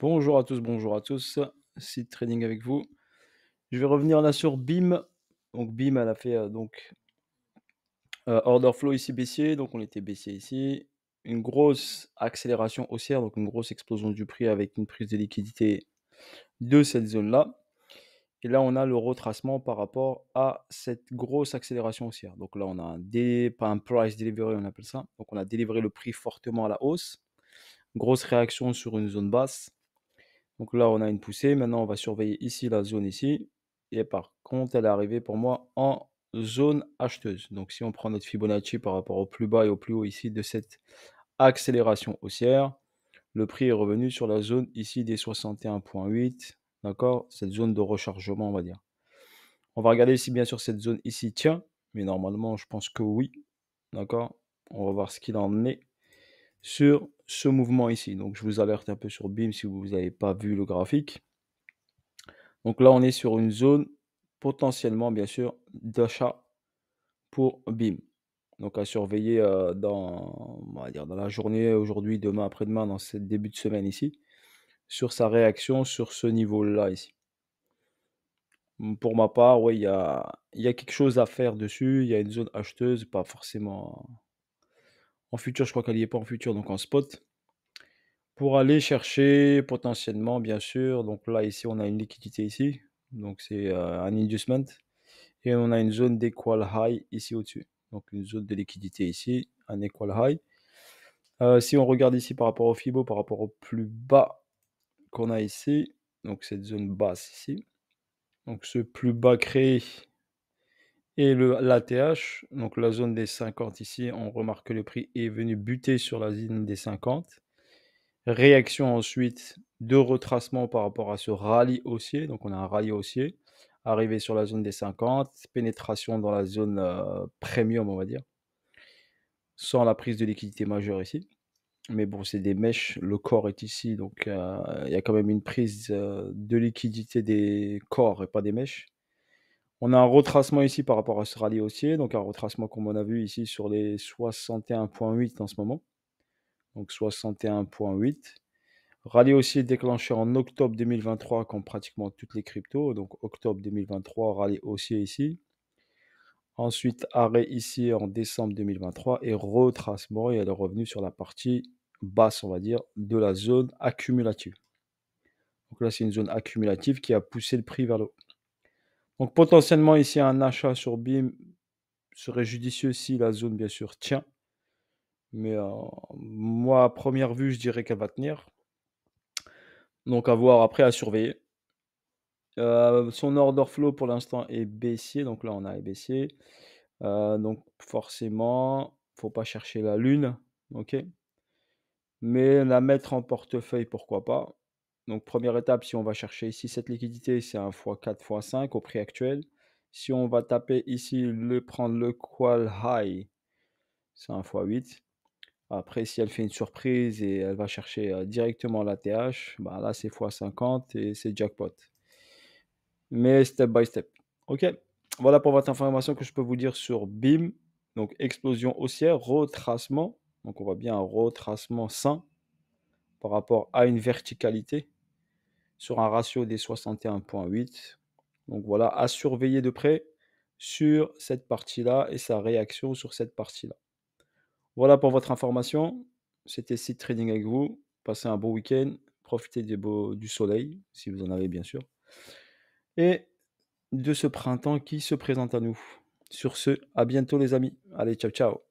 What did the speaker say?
Bonjour à tous, bonjour à tous. Site trading avec vous. Je vais revenir là sur BIM. Donc BIM, elle a fait euh, donc euh, order flow ici baissier. Donc on était baissier ici. Une grosse accélération haussière, donc une grosse explosion du prix avec une prise de liquidité de cette zone-là. Et là, on a le retracement par rapport à cette grosse accélération haussière. Donc là, on a un, D, Pas un price delivery, on appelle ça. Donc on a délivré le prix fortement à la hausse. Grosse réaction sur une zone basse donc là, on a une poussée. Maintenant, on va surveiller ici la zone ici. Et par contre, elle est arrivée pour moi en zone acheteuse. Donc si on prend notre Fibonacci par rapport au plus bas et au plus haut ici de cette accélération haussière, le prix est revenu sur la zone ici des 61.8. D'accord Cette zone de rechargement, on va dire. On va regarder si bien sûr cette zone ici tient. Mais normalement, je pense que oui. D'accord On va voir ce qu'il en est sur ce mouvement ici. Donc je vous alerte un peu sur BIM si vous n'avez pas vu le graphique. Donc là, on est sur une zone potentiellement, bien sûr, d'achat pour BIM. Donc à surveiller euh, dans, dire dans la journée, aujourd'hui, demain, après-demain, dans ce début de semaine ici, sur sa réaction sur ce niveau-là ici. Hum, pour ma part, oui, il y a quelque chose à faire dessus. Il y a une zone acheteuse, pas forcément en futur, je crois qu'elle n'y est pas en futur, donc en spot. Pour aller chercher potentiellement, bien sûr. Donc là, ici, on a une liquidité ici. Donc c'est euh, un inducement. Et on a une zone d'equal high ici au-dessus. Donc une zone de liquidité ici, un equal high. Euh, si on regarde ici par rapport au FIBO, par rapport au plus bas qu'on a ici, donc cette zone basse ici. Donc ce plus bas créé et le, l'ATH, donc la zone des 50 ici, on remarque que le prix est venu buter sur la zone des 50. Réaction ensuite de retracement par rapport à ce rallye haussier. Donc on a un rallye haussier. Arrivé sur la zone des 50, pénétration dans la zone euh, premium, on va dire. Sans la prise de liquidité majeure ici. Mais bon, c'est des mèches, le corps est ici, donc euh, il y a quand même une prise euh, de liquidité des corps et pas des mèches. On a un retracement ici par rapport à ce rallye haussier, donc un retracement comme on a vu ici sur les 61.8 en ce moment. Donc 61.8. Rallye haussier déclenché en octobre 2023 comme pratiquement toutes les cryptos. Donc octobre 2023, rallye haussier ici. Ensuite, arrêt ici en décembre 2023 et retracement. Et elle revenu sur la partie basse, on va dire, de la zone accumulative. Donc là, c'est une zone accumulative qui a poussé le prix vers le haut. Donc potentiellement ici un achat sur BIM serait judicieux si la zone bien sûr tient. Mais euh, moi à première vue je dirais qu'elle va tenir. Donc à voir après à surveiller. Euh, son order flow pour l'instant est baissier. Donc là on a baissé baissier. Euh, donc forcément faut pas chercher la lune. Ok. Mais la mettre en portefeuille pourquoi pas. Donc, première étape, si on va chercher ici cette liquidité, c'est un x4, x5 au prix actuel. Si on va taper ici, le prendre le qual high, c'est un x8. Après, si elle fait une surprise et elle va chercher euh, directement la TH, bah, là, c'est x50 et c'est jackpot. Mais step by step. OK. Voilà pour votre information que je peux vous dire sur BIM. Donc, explosion haussière, retracement. Donc, on voit bien un retracement sain par rapport à une verticalité sur un ratio des 61,8. Donc voilà, à surveiller de près sur cette partie-là et sa réaction sur cette partie-là. Voilà pour votre information. C'était Site Trading avec vous. Passez un beau week-end. Profitez du, du soleil, si vous en avez bien sûr. Et de ce printemps qui se présente à nous. Sur ce, à bientôt les amis. Allez, ciao, ciao.